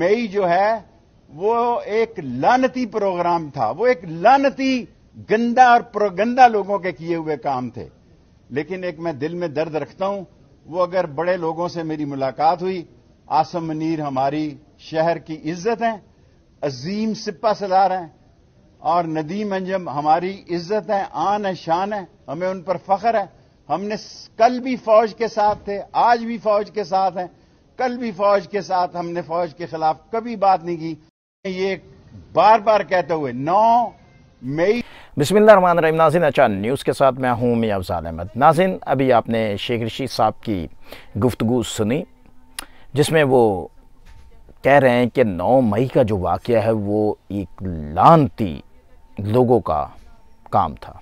మే జో హే వో ఏక్ లానతి ప్రోగ్రామ్ థా వో ఏక్ లానతి గందడా ఔర్ ప్రోగందా లోగోం కే కియే హుయే kaam థే లేకిన్ ఏక్ మే దిల్ మే దర్ద్ రఖతా హూ వో అగర్ బడే లోగోం సే మేరీ ములాకాత్ హుయీ ఆసమ్ మనీర్ హమారి షహర్ కి ఇజ్జత్ హై అజీమ్ సిప్పా సదార్ హై ఔర్ నదీమ్ అంजम హమారి ఇజ్జత్ హై ఆన్ అషానా హై హమే ఉన్ పర్ ఫఖర్ హై హమ్నే కల్ బి ఫౌజ్ కే సాత్ థే ఆజ్ బి ఫౌజ్ కే సాత్ హై कल भी फौज के साथ हमने फौज के खिलाफ कभी बात नहीं की ये बार बार कहते हुए नौ मई रहमान रहीम नाजिन अच्छा न्यूज़ के साथ मैं हूँ मियाँ अफजाल अहमद नाजिन अभी आपने शेख रशीद साहब की गुफ्तु सुनी जिसमें वो कह रहे हैं कि 9 मई का जो वाक़ है वो एक लानती लोगों का काम था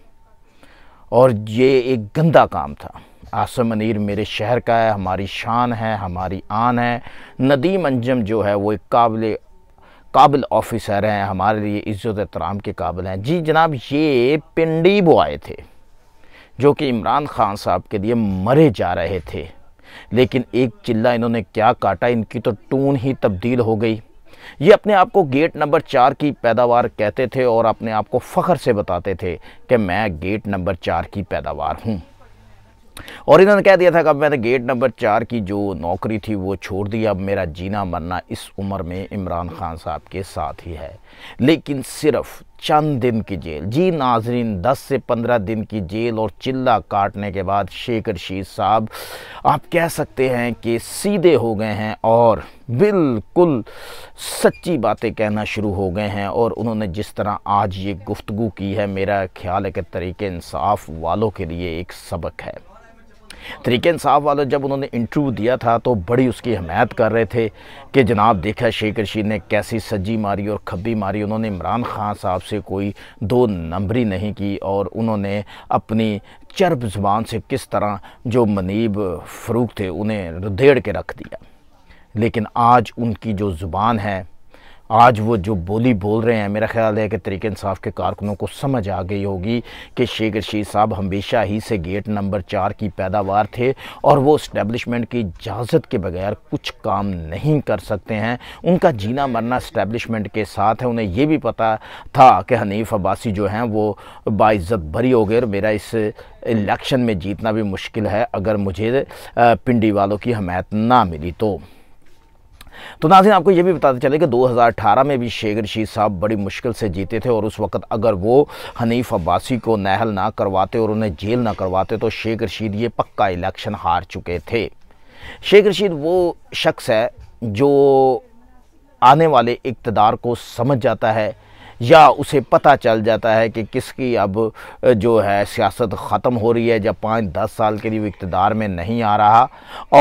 और ये एक गंदा काम था आसम अनिर मेरे शहर का है हमारी शान है हमारी आन है नदीम अंजम जो है वो एक काबिल काबिल ऑफिसर हैं हमारे लिए इज़्ज़त एहतराम के काबिल हैं जी जनाब ये पिंडी वो आए थे जो कि इमरान खान साहब के लिए मरे जा रहे थे लेकिन एक चिल्ला इन्होंने क्या काटा इनकी तो टून ही तब्दील हो गई ये अपने आप को गेट नंबर चार की पैदावार कहते थे और अपने आप को फ़ख्र से बताते थे कि मैं गेट नंबर चार की पैदावार हूँ और इन्होंने कह दिया था कि अब मैंने गेट नंबर चार की जो नौकरी थी वो छोड़ दी अब मेरा जीना मरना इस उम्र में इमरान खान साहब के साथ ही है लेकिन सिर्फ चंद दिन की जेल जी नाजरीन 10 से 15 दिन की जेल और चिल्ला काटने के बाद शेख रशीद साहब आप कह सकते हैं कि सीधे हो गए हैं और बिल्कुल सच्ची बातें कहना शुरू हो गए हैं और उन्होंने जिस तरह आज ये गुफ्तु की है मेरा ख्याल है कि तरीके इंसाफ वालों के लिए एक सबक है तरीके इंसाफ वाले जब उन्होंने इंटरव्यू दिया था तो बड़ी उसकी हमायत कर रहे थे कि जनाब देखा शेख रशीद ने कैसी सज्जी मारी और खब्बी मारी उन्होंने इमरान खान साहब से कोई दो नंबरी नहीं की और उन्होंने अपनी चर्ब जुबान से किस तरह जो मनीब फ़रूक थे उन्हें रुधेड़ के रख दिया लेकिन आज उनकी जो ज़ुबान है आज वो जो बोली बोल रहे हैं मेरा ख्याल है कि तरीके इंसाफ के कारकुनों को समझ आ गई होगी कि शेख रशीद साहब हमेशा ही से गेट नंबर चार की पैदावार थे और वो इस्टेबलिशमेंट की इजाज़त के बगैर कुछ काम नहीं कर सकते हैं उनका जीना मरना इस्टेबलिशमेंट के साथ है उन्हें ये भी पता था कि हनीफ अब्बासी जो हैं वो बाज़्ज़त भरी हो गए और मेरा इस इलेक्शन में जीतना भी मुश्किल है अगर मुझे पिंडी वालों की हमायत ना मिली तो तो नाजिन आपको ये भी बताते चले कि 2018 में भी शेख रशीद साहब बड़ी मुश्किल से जीते थे और उस वक्त अगर वो हनीफ अब्बासी को नहल ना करवाते और उन्हें जेल ना करवाते तो शेख रशीद ये पक्का इलेक्शन हार चुके थे शेख रशीद वो शख्स है जो आने वाले इकतदार को समझ जाता है या उसे पता चल जाता है कि किसकी अब जो है सियासत ख़त्म हो रही है जब पाँच दस साल के लिए वो इकतदार में नहीं आ रहा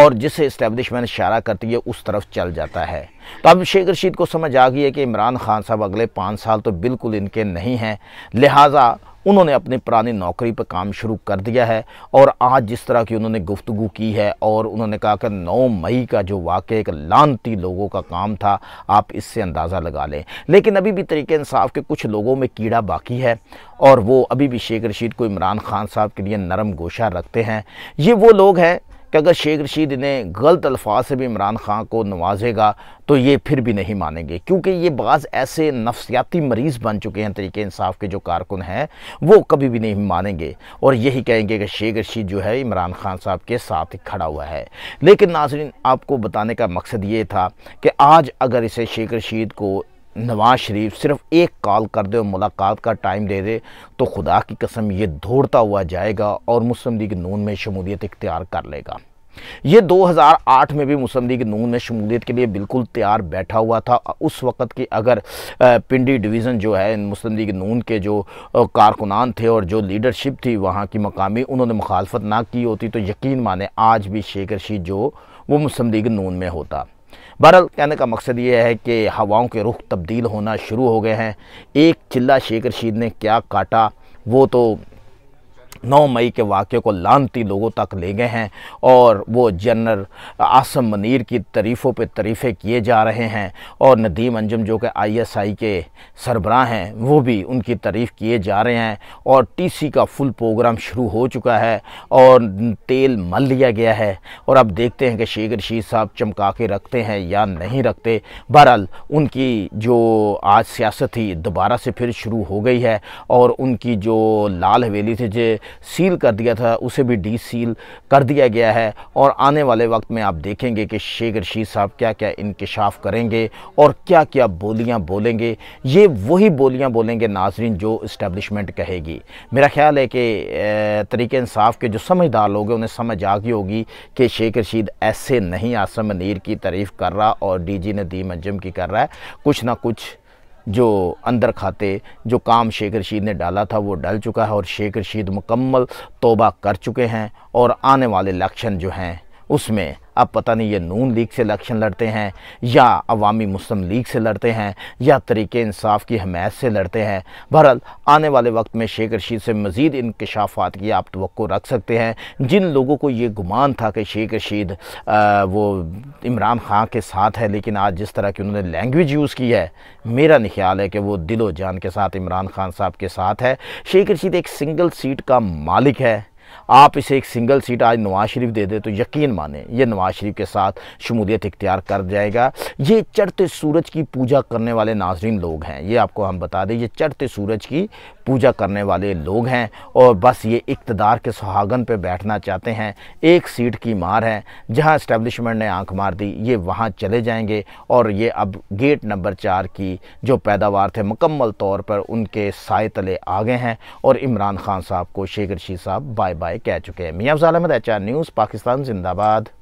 और जिसे इस्टेबलिशमेंट इशारा करती है उस तरफ चल जाता है तो अब शेख रशीद को समझ आ गई है कि इमरान खान साहब अगले पाँच साल तो बिल्कुल इनके नहीं हैं लिहाजा उन्होंने अपने पुराने नौकरी पर काम शुरू कर दिया है और आज जिस तरह की उन्होंने गुफ्तु की है और उन्होंने कहा कि नौ मई का जो वाक़ एक लानती लोगों का काम था आप इससे अंदाज़ा लगा लें लेकिन अभी भी तरीके इंसाफ के कुछ लोगों में कीड़ा बाकी है और वो अभी भी शेख रशीद को इमरान खान साहब के लिए नरम गोशा रखते हैं ये वो लोग हैं कि अगर शेख रशीद इन्हें गलत अल्फाज से भी इमरान खान को नवाजेगा तो ये फिर भी नहीं मानेंगे क्योंकि ये बाज़ ऐसे नफसियाती मरीज़ बन चुके हैं तरीके इंसाफ के जो कारकुन हैं वो कभी भी नहीं मानेंगे और यही कहेंगे कि शेख रशीद जो है इमरान खान साहब के साथ खड़ा हुआ है लेकिन नाजरीन आपको बताने का मकसद ये था कि आज अगर इसे शेख रशीद को नवाज शरीफ सिर्फ एक कॉल कर दे और मुलाकात का टाइम दे दे तो खुदा की कसम ये दौड़ता हुआ जाएगा और मुस्लिम लीग नून में शमूलियत इख्तियार कर लेगा ये 2008 में भी मुस्लिम लीग नून में शमूलियत के लिए बिल्कुल तैयार बैठा हुआ था उस वक़्त की अगर पिंडी डिवीज़न जो है मुस्लिम लीग नून के जो कारकुनान थे और जो लीडरशिप थी वहाँ की मकामी उन्होंने मुखालफत ना की होती तो यकीन माने आज भी शेख रशीद जो वो मुस्लिम लीग नून में होता बहरहाल कहने का मकसद ये है कि हवाओं के रुख तब्दील होना शुरू हो गए हैं एक चिल्ला शेख रशीद ने क्या काटा वो तो 9 मई के वाक्य को लानती लोगों तक ले गए हैं और वो जनरल आसम मनीर की तरीफ़ों पर तरीफ़े किए जा रहे हैं और नदीम अंजम जो कि आईएसआई के सरबराह हैं वो भी उनकी तरीफ़ किए जा रहे हैं और टीसी का फुल प्रोग्राम शुरू हो चुका है और तेल मल लिया गया है और अब देखते हैं कि शेख रशीद साहब चमका के रखते हैं या नहीं रखते बहरहाल उनकी जो आज सियासत थी दोबारा से फिर शुरू हो गई है और उनकी जो लाल हवेली से सील कर दिया था उसे भी डी सील कर दिया गया है और आने वाले वक्त में आप देखेंगे कि शेख रशीद साहब क्या क्या इनकशाफ करेंगे और क्या क्या बोलियाँ बोलेंगे ये वही बोलियाँ बोलेंगे नाजरीन जो इस्टेब्लिशमेंट कहेगी मेरा ख्याल है कि तरीके इंसाफ के जो समझदार लोग हैं उन्हें समझ आ गई होगी कि शेख रशीद ऐसे नहीं आसम मनीर की तारीफ़ कर रहा और डी जी नदीम अंजम की कर रहा है कुछ ना कुछ जो अंदर खाते जो काम शेख रशीद ने डाला था वो डल चुका है और शेख रशीद मुकम्मल तोबा कर चुके हैं और आने वाले इलेक्शन जो हैं उसमें अब पता नहीं ये नून लीग से इलेक्शन लड़ते हैं या अवामी मुस्लिम लीग से लड़ते हैं या तरीके इंसाफ की हमायत से लड़ते हैं बहरहाल आने वाले वक्त में शेख रशीद से मज़ीद इनकशाफात की आप तो रख सकते हैं जिन लोगों को ये गुमान था कि शेख रशीद आ, वो इमरान खां के साथ है लेकिन आज जिस तरह की उन्होंने लैंग्वेज यूज़ की है मेरा नहीं ख्याल है कि वो दिलो जान के साथ इमरान खान साहब के साथ है शेख रशीद एक सिंगल सीट का मालिक है आप इसे एक सिंगल सीट आज नवाज शरीफ दे दे तो यकीन माने ये नवाज शरीफ के साथ शमूलियत इख्तियार कर जाएगा ये चढ़ते सूरज की पूजा करने वाले नाजरीन लोग हैं ये आपको हम बता दें ये चढ़ते सूरज की पूजा करने वाले लोग हैं और बस ये इकतदार के सुहागन पर बैठना चाहते हैं एक सीट की मार है जहाँ इस्टेबलिशमेंट ने आंख मार दी ये वहाँ चले जाएंगे और ये अब गेट नंबर चार की जो पैदावार थे मुकम्मल तौर पर उनके साय तले आ गए हैं और इमरान खान साहब को शेख रशीद साहब बाय बाय बाय कह चुके हैं मियाँ अफजाल अहमद एच न्यूज़ पाकिस्तान जिंदाबाद